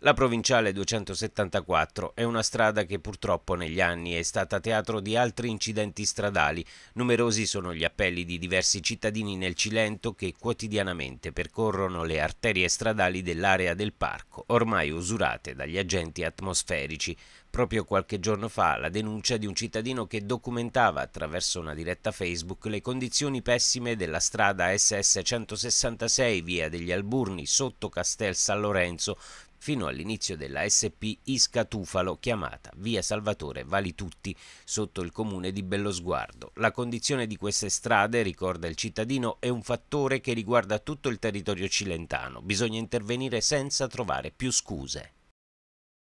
La provinciale 274 è una strada che purtroppo negli anni è stata teatro di altri incidenti stradali. Numerosi sono gli appelli di diversi cittadini nel Cilento che quotidianamente percorrono le arterie stradali dell'area del parco, ormai usurate dagli agenti atmosferici. Proprio qualche giorno fa la denuncia di un cittadino che documentava attraverso una diretta Facebook le condizioni pessime della strada SS 166 via degli Alburni sotto Castel San Lorenzo fino all'inizio della SP Isca Tufalo chiamata Via Salvatore Valitutti sotto il comune di Bellosguardo. La condizione di queste strade, ricorda il cittadino, è un fattore che riguarda tutto il territorio cilentano. Bisogna intervenire senza trovare più scuse.